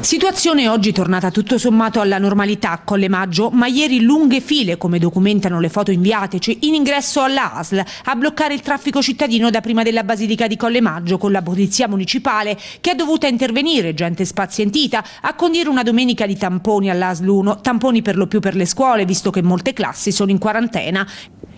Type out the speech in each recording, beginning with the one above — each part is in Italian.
Situazione oggi tornata tutto sommato alla normalità con le maggio, ma ieri lunghe file, come documentano le foto inviateci, in ingresso alla ASL a bloccare il traffico cittadino da prima della Basilica di Colle Maggio con la polizia municipale che è dovuta intervenire, gente spazientita, a condire una domenica di tamponi all'ASL 1, tamponi per lo più per le scuole, visto che molte classi sono in quarantena.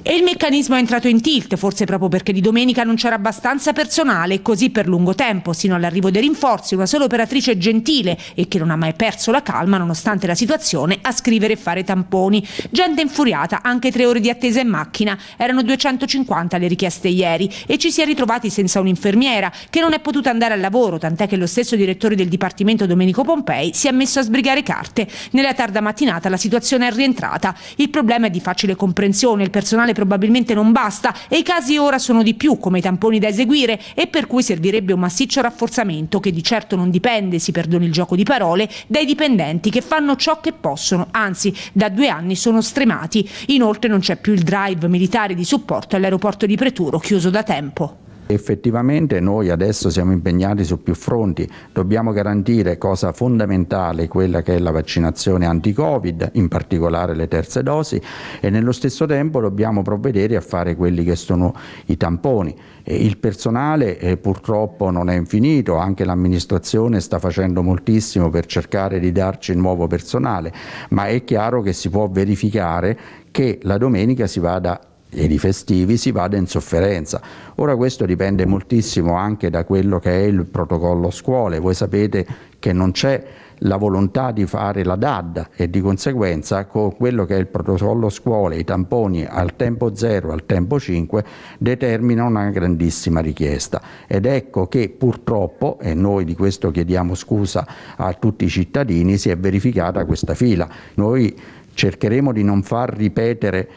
E il meccanismo è entrato in tilt, forse proprio perché di domenica non c'era abbastanza personale e così per lungo tempo, sino all'arrivo dei rinforzi, una sola operatrice gentile e che non ha mai perso la calma nonostante la situazione a scrivere e fare tamponi. Gente infuriata, anche tre ore di attesa in macchina, erano 250 le richieste ieri e ci si è ritrovati senza un'infermiera che non è potuta andare al lavoro, tant'è che lo stesso direttore del Dipartimento Domenico Pompei si è messo a sbrigare carte. Nella tarda mattinata la situazione è rientrata. Il problema è di facile comprensione, il personale nazionale probabilmente non basta e i casi ora sono di più come i tamponi da eseguire e per cui servirebbe un massiccio rafforzamento che di certo non dipende, si perdoni il gioco di parole, dai dipendenti che fanno ciò che possono, anzi da due anni sono stremati. Inoltre non c'è più il drive militare di supporto all'aeroporto di Preturo chiuso da tempo. Effettivamente noi adesso siamo impegnati su più fronti, dobbiamo garantire cosa fondamentale quella che è la vaccinazione anti-Covid, in particolare le terze dosi e nello stesso tempo dobbiamo provvedere a fare quelli che sono i tamponi. Il personale eh, purtroppo non è infinito, anche l'amministrazione sta facendo moltissimo per cercare di darci nuovo personale, ma è chiaro che si può verificare che la domenica si vada e di festivi si vada in sofferenza. Ora questo dipende moltissimo anche da quello che è il protocollo scuole, voi sapete che non c'è la volontà di fare la DAD e di conseguenza con quello che è il protocollo scuole, i tamponi al tempo 0, al tempo 5, determina una grandissima richiesta. Ed ecco che purtroppo, e noi di questo chiediamo scusa a tutti i cittadini, si è verificata questa fila. Noi cercheremo di non far ripetere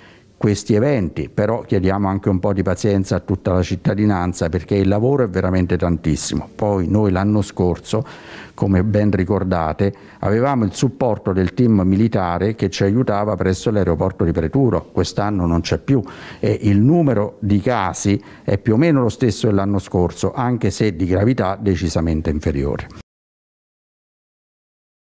questi eventi, però chiediamo anche un po' di pazienza a tutta la cittadinanza perché il lavoro è veramente tantissimo. Poi noi l'anno scorso, come ben ricordate, avevamo il supporto del team militare che ci aiutava presso l'aeroporto di Preturo, quest'anno non c'è più e il numero di casi è più o meno lo stesso dell'anno scorso, anche se di gravità decisamente inferiore.